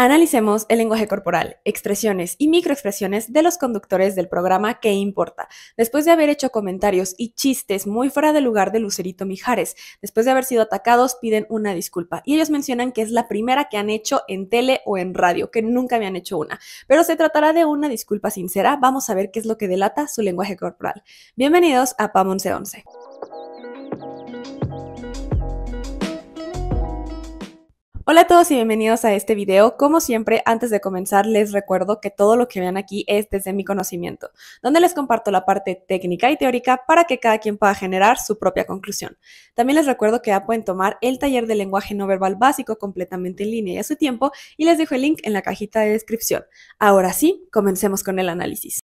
Analicemos el lenguaje corporal, expresiones y microexpresiones de los conductores del programa ¿Qué importa? Después de haber hecho comentarios y chistes muy fuera de lugar de Lucerito Mijares, después de haber sido atacados, piden una disculpa. Y ellos mencionan que es la primera que han hecho en tele o en radio, que nunca habían hecho una. Pero se tratará de una disculpa sincera. Vamos a ver qué es lo que delata su lenguaje corporal. Bienvenidos a PAM 1111. Hola a todos y bienvenidos a este video. Como siempre, antes de comenzar les recuerdo que todo lo que vean aquí es desde mi conocimiento, donde les comparto la parte técnica y teórica para que cada quien pueda generar su propia conclusión. También les recuerdo que ya pueden tomar el taller de lenguaje no verbal básico completamente en línea y a su tiempo y les dejo el link en la cajita de descripción. Ahora sí, comencemos con el análisis.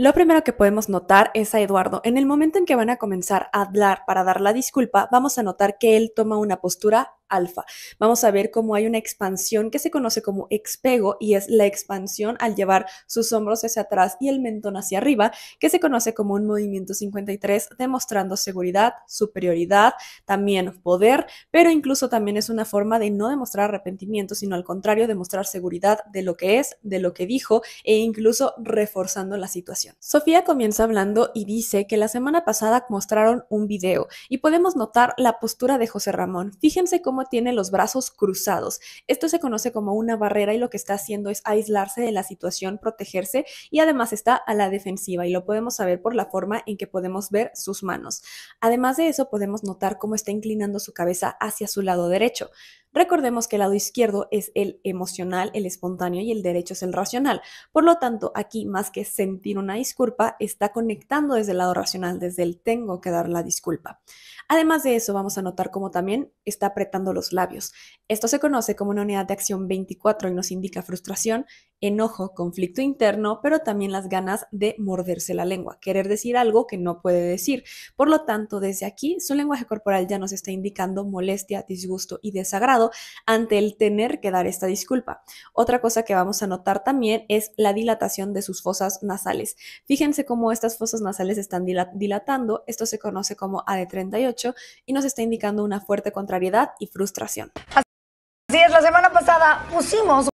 Lo primero que podemos notar es a Eduardo. En el momento en que van a comenzar a hablar para dar la disculpa, vamos a notar que él toma una postura alfa. Vamos a ver cómo hay una expansión que se conoce como expego y es la expansión al llevar sus hombros hacia atrás y el mentón hacia arriba, que se conoce como un movimiento 53, demostrando seguridad, superioridad, también poder, pero incluso también es una forma de no demostrar arrepentimiento, sino al contrario, demostrar seguridad de lo que es, de lo que dijo e incluso reforzando la situación. Sofía comienza hablando y dice que la semana pasada mostraron un video y podemos notar la postura de José Ramón. Fíjense cómo tiene los brazos cruzados. Esto se conoce como una barrera y lo que está haciendo es aislarse de la situación, protegerse y además está a la defensiva y lo podemos saber por la forma en que podemos ver sus manos. Además de eso, podemos notar cómo está inclinando su cabeza hacia su lado derecho. Recordemos que el lado izquierdo es el emocional, el espontáneo y el derecho es el racional. Por lo tanto, aquí más que sentir una disculpa, está conectando desde el lado racional, desde el tengo que dar la disculpa. Además de eso, vamos a notar cómo también está apretando los labios. Esto se conoce como una unidad de acción 24 y nos indica frustración, enojo, conflicto interno, pero también las ganas de morderse la lengua, querer decir algo que no puede decir. Por lo tanto, desde aquí, su lenguaje corporal ya nos está indicando molestia, disgusto y desagrado ante el tener que dar esta disculpa. Otra cosa que vamos a notar también es la dilatación de sus fosas nasales. Fíjense cómo estas fosas nasales están dilatando, esto se conoce como AD38 y nos está indicando una fuerte contrariedad y frustración. Así es, la semana pasada pusimos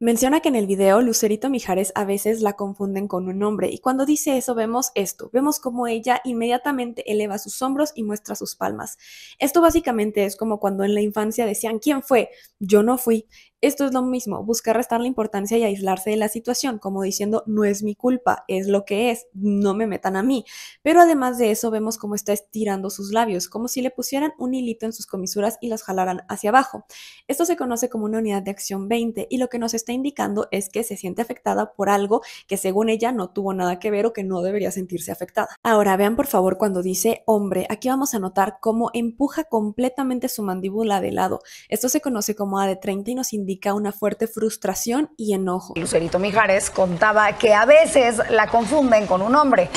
Menciona que en el video Lucerito Mijares a veces la confunden con un hombre y cuando dice eso vemos esto, vemos como ella inmediatamente eleva sus hombros y muestra sus palmas. Esto básicamente es como cuando en la infancia decían, ¿quién fue? Yo no fui. Esto es lo mismo, buscar restar la importancia y aislarse de la situación, como diciendo, no es mi culpa, es lo que es, no me metan a mí. Pero además de eso, vemos cómo está estirando sus labios, como si le pusieran un hilito en sus comisuras y las jalaran hacia abajo. Esto se conoce como una unidad de acción 20 y lo que nos está indicando es que se siente afectada por algo que según ella no tuvo nada que ver o que no debería sentirse afectada. Ahora vean por favor cuando dice hombre, aquí vamos a notar cómo empuja completamente su mandíbula de lado. Esto se conoce como A de 30 y nos indica indica una fuerte frustración y enojo. Lucerito Mijares contaba que a veces la confunden con un hombre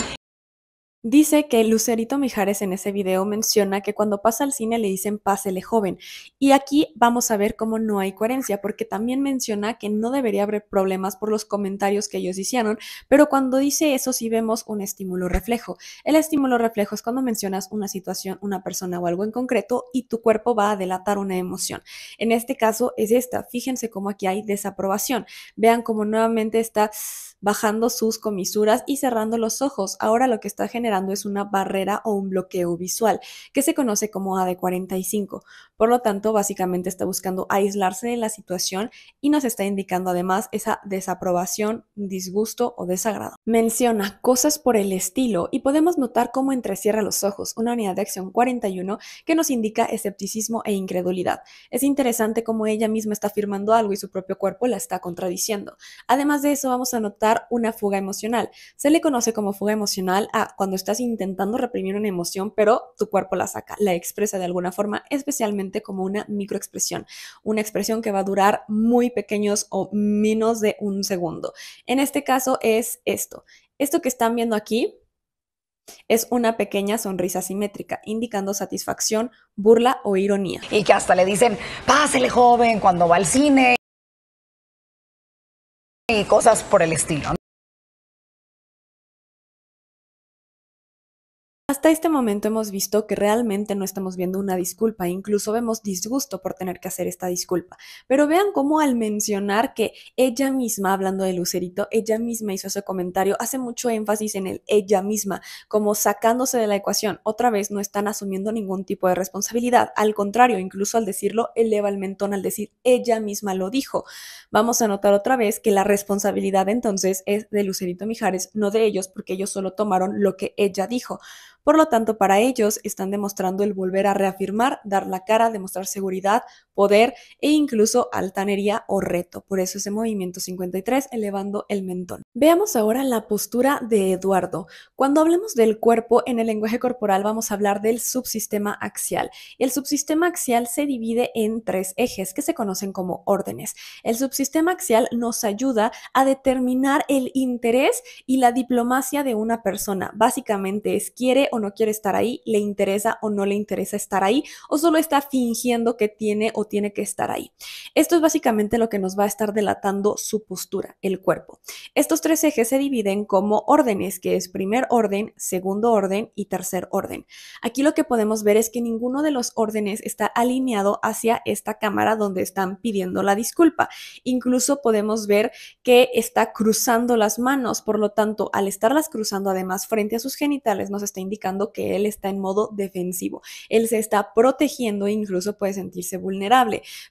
Dice que Lucerito Mijares en ese video menciona que cuando pasa al cine le dicen pásele joven. Y aquí vamos a ver cómo no hay coherencia, porque también menciona que no debería haber problemas por los comentarios que ellos hicieron, pero cuando dice eso sí vemos un estímulo reflejo. El estímulo reflejo es cuando mencionas una situación, una persona o algo en concreto y tu cuerpo va a delatar una emoción. En este caso es esta. Fíjense cómo aquí hay desaprobación. Vean cómo nuevamente está bajando sus comisuras y cerrando los ojos. Ahora lo que está generando es una barrera o un bloqueo visual, que se conoce como AD45. Por lo tanto, básicamente está buscando aislarse de la situación y nos está indicando además esa desaprobación, disgusto o desagrado. Menciona cosas por el estilo y podemos notar cómo entrecierra los ojos, una unidad de acción 41 que nos indica escepticismo e incredulidad. Es interesante cómo ella misma está afirmando algo y su propio cuerpo la está contradiciendo. Además de eso, vamos a notar una fuga emocional. Se le conoce como fuga emocional a cuando estás intentando reprimir una emoción, pero tu cuerpo la saca, la expresa de alguna forma, especialmente como una microexpresión, una expresión que va a durar muy pequeños o menos de un segundo. En este caso es esto. Esto que están viendo aquí es una pequeña sonrisa simétrica, indicando satisfacción, burla o ironía. Y que hasta le dicen, pásele joven cuando va al cine y cosas por el estilo. Hasta este momento hemos visto que realmente no estamos viendo una disculpa, incluso vemos disgusto por tener que hacer esta disculpa. Pero vean cómo al mencionar que ella misma, hablando de Lucerito, ella misma hizo ese comentario, hace mucho énfasis en el ella misma, como sacándose de la ecuación. Otra vez no están asumiendo ningún tipo de responsabilidad, al contrario, incluso al decirlo, eleva el mentón al decir ella misma lo dijo. Vamos a notar otra vez que la responsabilidad entonces es de Lucerito Mijares, no de ellos, porque ellos solo tomaron lo que ella dijo. Por lo tanto, para ellos están demostrando el volver a reafirmar, dar la cara, demostrar seguridad, poder e incluso altanería o reto. Por eso ese movimiento 53 elevando el mentón. Veamos ahora la postura de Eduardo. Cuando hablemos del cuerpo en el lenguaje corporal vamos a hablar del subsistema axial. El subsistema axial se divide en tres ejes que se conocen como órdenes. El subsistema axial nos ayuda a determinar el interés y la diplomacia de una persona. Básicamente es quiere o no quiere estar ahí, le interesa o no le interesa estar ahí o solo está fingiendo que tiene o tiene que estar ahí. Esto es básicamente lo que nos va a estar delatando su postura, el cuerpo. Estos tres ejes se dividen como órdenes, que es primer orden, segundo orden y tercer orden. Aquí lo que podemos ver es que ninguno de los órdenes está alineado hacia esta cámara donde están pidiendo la disculpa. Incluso podemos ver que está cruzando las manos, por lo tanto, al estarlas cruzando además frente a sus genitales, nos está indicando que él está en modo defensivo. Él se está protegiendo e incluso puede sentirse vulnerable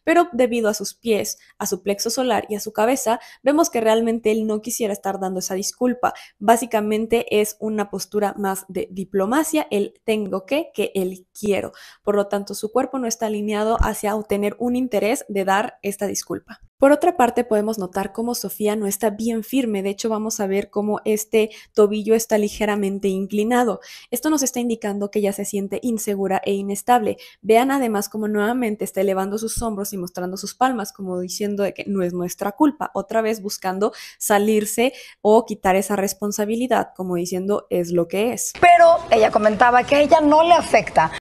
pero debido a sus pies, a su plexo solar y a su cabeza, vemos que realmente él no quisiera estar dando esa disculpa. Básicamente es una postura más de diplomacia, el tengo que, que el quiero. Por lo tanto, su cuerpo no está alineado hacia obtener un interés de dar esta disculpa. Por otra parte, podemos notar cómo Sofía no está bien firme, de hecho vamos a ver cómo este tobillo está ligeramente inclinado. Esto nos está indicando que ella se siente insegura e inestable. Vean además cómo nuevamente está elevando sus hombros y mostrando sus palmas, como diciendo que no es nuestra culpa, otra vez buscando salirse o quitar esa responsabilidad, como diciendo es lo que es. Pero ella comentaba que a ella no le afecta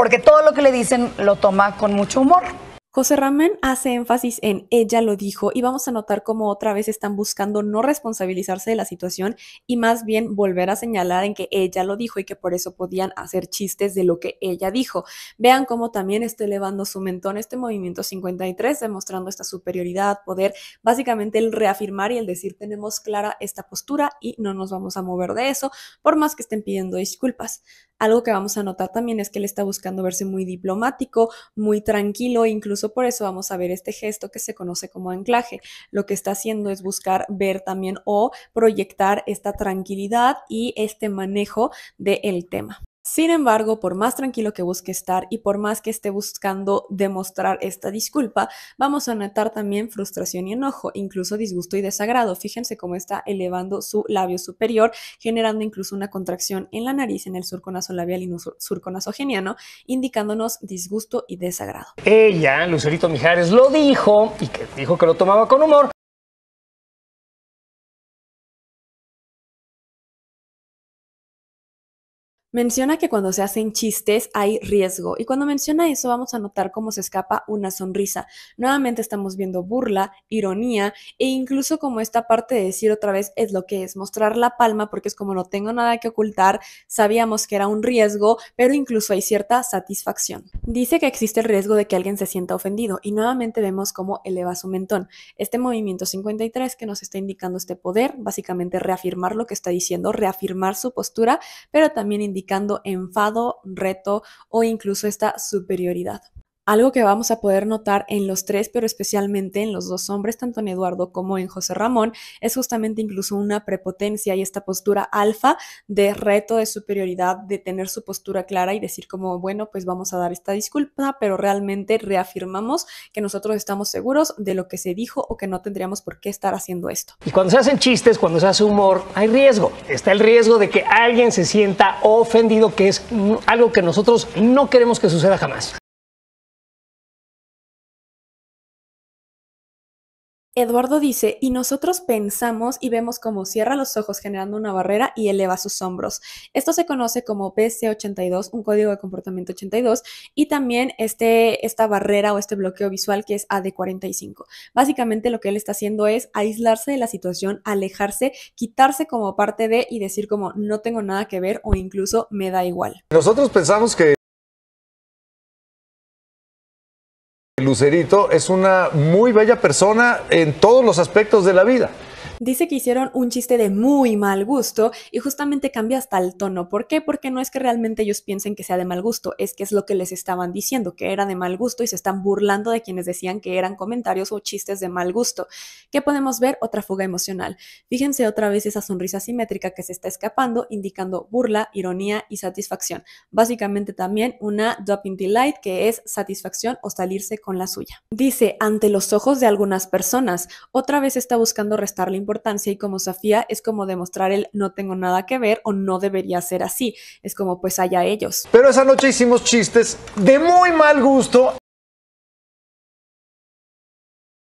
porque todo lo que le dicen lo toma con mucho humor. José Ramén hace énfasis en ella lo dijo y vamos a notar cómo otra vez están buscando no responsabilizarse de la situación y más bien volver a señalar en que ella lo dijo y que por eso podían hacer chistes de lo que ella dijo. Vean cómo también está elevando su mentón este movimiento 53, demostrando esta superioridad, poder, básicamente el reafirmar y el decir tenemos clara esta postura y no nos vamos a mover de eso, por más que estén pidiendo disculpas. Algo que vamos a notar también es que él está buscando verse muy diplomático, muy tranquilo, incluso por eso vamos a ver este gesto que se conoce como anclaje. Lo que está haciendo es buscar ver también o proyectar esta tranquilidad y este manejo del tema. Sin embargo, por más tranquilo que busque estar y por más que esté buscando demostrar esta disculpa, vamos a notar también frustración y enojo, incluso disgusto y desagrado. Fíjense cómo está elevando su labio superior, generando incluso una contracción en la nariz, en el surco labial y surco geniano, indicándonos disgusto y desagrado. Ella, Lucerito Mijares, lo dijo y que dijo que lo tomaba con humor. Menciona que cuando se hacen chistes hay riesgo y cuando menciona eso vamos a notar cómo se escapa una sonrisa. Nuevamente estamos viendo burla, ironía e incluso como esta parte de decir otra vez es lo que es, mostrar la palma porque es como no tengo nada que ocultar, sabíamos que era un riesgo, pero incluso hay cierta satisfacción. Dice que existe el riesgo de que alguien se sienta ofendido y nuevamente vemos cómo eleva su mentón. Este movimiento 53 que nos está indicando este poder, básicamente reafirmar lo que está diciendo, reafirmar su postura, pero también indica indicando enfado, reto o incluso esta superioridad. Algo que vamos a poder notar en los tres, pero especialmente en los dos hombres, tanto en Eduardo como en José Ramón, es justamente incluso una prepotencia y esta postura alfa de reto, de superioridad, de tener su postura clara y decir como, bueno, pues vamos a dar esta disculpa, pero realmente reafirmamos que nosotros estamos seguros de lo que se dijo o que no tendríamos por qué estar haciendo esto. Y cuando se hacen chistes, cuando se hace humor, hay riesgo. Está el riesgo de que alguien se sienta ofendido, que es algo que nosotros no queremos que suceda jamás. Eduardo dice, y nosotros pensamos y vemos cómo cierra los ojos generando una barrera y eleva sus hombros. Esto se conoce como pc 82 un código de comportamiento 82, y también este, esta barrera o este bloqueo visual que es AD45. Básicamente lo que él está haciendo es aislarse de la situación, alejarse, quitarse como parte de y decir como no tengo nada que ver o incluso me da igual. Nosotros pensamos que... Lucerito es una muy bella persona en todos los aspectos de la vida. Dice que hicieron un chiste de muy mal gusto y justamente cambia hasta el tono. ¿Por qué? Porque no es que realmente ellos piensen que sea de mal gusto, es que es lo que les estaban diciendo, que era de mal gusto y se están burlando de quienes decían que eran comentarios o chistes de mal gusto. ¿Qué podemos ver? Otra fuga emocional. Fíjense otra vez esa sonrisa simétrica que se está escapando, indicando burla, ironía y satisfacción. Básicamente también una doping delight que es satisfacción o salirse con la suya. Dice, ante los ojos de algunas personas, otra vez está buscando restarle y como Sofía es como demostrar el no tengo nada que ver o no debería ser así. Es como pues haya ellos. Pero esa noche hicimos chistes de muy mal gusto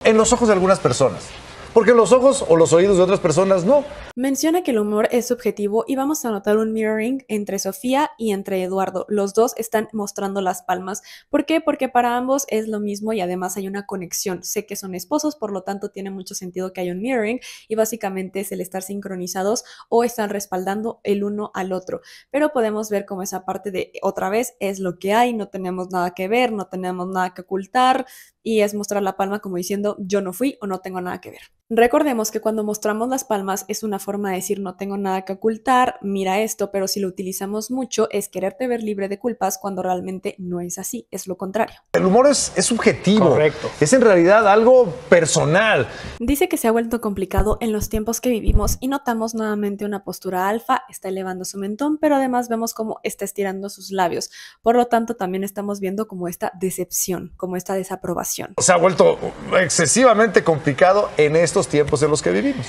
en los ojos de algunas personas porque los ojos o los oídos de otras personas no. Menciona que el humor es subjetivo y vamos a notar un mirroring entre Sofía y entre Eduardo. Los dos están mostrando las palmas. ¿Por qué? Porque para ambos es lo mismo y además hay una conexión. Sé que son esposos, por lo tanto tiene mucho sentido que haya un mirroring y básicamente es el estar sincronizados o están respaldando el uno al otro. Pero podemos ver como esa parte de otra vez es lo que hay, no tenemos nada que ver, no tenemos nada que ocultar, y es mostrar la palma como diciendo yo no fui o no tengo nada que ver. Recordemos que cuando mostramos las palmas es una forma de decir no tengo nada que ocultar, mira esto, pero si lo utilizamos mucho es quererte ver libre de culpas cuando realmente no es así, es lo contrario. El humor es, subjetivo, Correcto. es en realidad algo personal. Dice que se ha vuelto complicado en los tiempos que vivimos y notamos nuevamente una postura alfa, está elevando su mentón, pero además vemos cómo está estirando sus labios. Por lo tanto, también estamos viendo como esta decepción, como esta desaprobación se ha vuelto excesivamente complicado en estos tiempos en los que vivimos.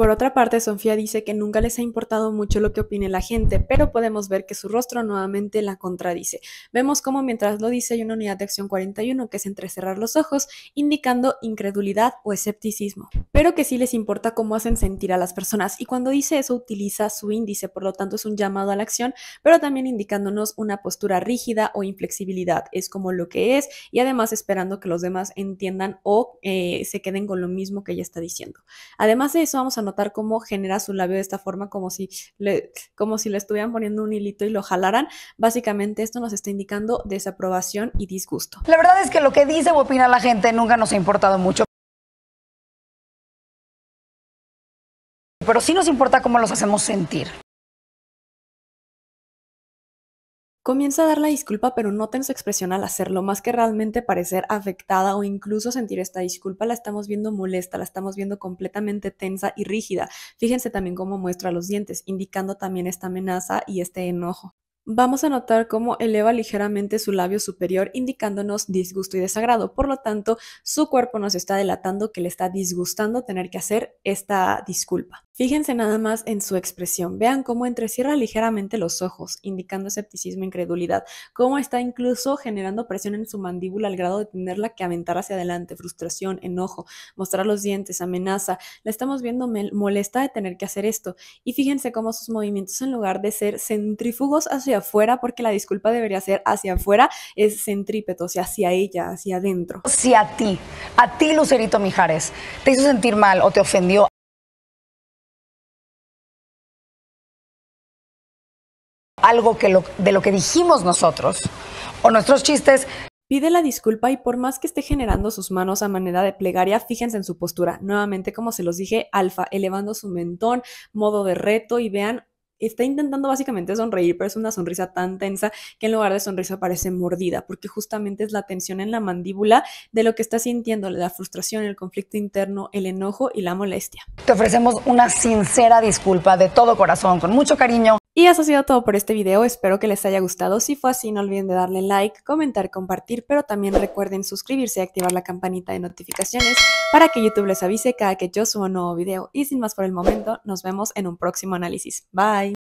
Por otra parte, Sofía dice que nunca les ha importado mucho lo que opine la gente, pero podemos ver que su rostro nuevamente la contradice. Vemos cómo mientras lo dice hay una unidad de acción 41 que es entrecerrar los ojos, indicando incredulidad o escepticismo, pero que sí les importa cómo hacen sentir a las personas. Y cuando dice eso utiliza su índice, por lo tanto es un llamado a la acción, pero también indicándonos una postura rígida o inflexibilidad. Es como lo que es y además esperando que los demás entiendan o eh, se queden con lo mismo que ella está diciendo. Además de eso, vamos a notar cómo genera su labio de esta forma, como si le, como si le estuvieran poniendo un hilito y lo jalaran. Básicamente esto nos está indicando desaprobación y disgusto. La verdad es que lo que dice o opina la gente nunca nos ha importado mucho. Pero sí nos importa cómo los hacemos sentir. Comienza a dar la disculpa, pero no su expresión al hacerlo, más que realmente parecer afectada o incluso sentir esta disculpa, la estamos viendo molesta, la estamos viendo completamente tensa y rígida. Fíjense también cómo muestra los dientes, indicando también esta amenaza y este enojo vamos a notar cómo eleva ligeramente su labio superior indicándonos disgusto y desagrado. Por lo tanto, su cuerpo nos está delatando que le está disgustando tener que hacer esta disculpa. Fíjense nada más en su expresión. Vean cómo entrecierra ligeramente los ojos, indicando escepticismo e incredulidad. Cómo está incluso generando presión en su mandíbula al grado de tenerla que aventar hacia adelante, frustración, enojo, mostrar los dientes, amenaza. La estamos viendo molesta de tener que hacer esto. Y fíjense cómo sus movimientos, en lugar de ser centrífugos hacia fuera porque la disculpa debería ser hacia afuera, es centrípeto, o sea, hacia ella, hacia adentro. Si a ti, a ti Lucerito Mijares, te hizo sentir mal o te ofendió, algo que de lo que dijimos nosotros o nuestros chistes. Pide la disculpa y por más que esté generando sus manos a manera de plegaria, fíjense en su postura. Nuevamente, como se los dije, alfa, elevando su mentón, modo de reto y vean está intentando básicamente sonreír, pero es una sonrisa tan tensa que en lugar de sonrisa parece mordida, porque justamente es la tensión en la mandíbula de lo que está sintiendo, la frustración, el conflicto interno, el enojo y la molestia. Te ofrecemos una sincera disculpa de todo corazón, con mucho cariño y eso ha sido todo por este video, espero que les haya gustado, si fue así no olviden de darle like, comentar, compartir, pero también recuerden suscribirse y activar la campanita de notificaciones para que YouTube les avise cada que yo suba un nuevo video. Y sin más por el momento, nos vemos en un próximo análisis. Bye.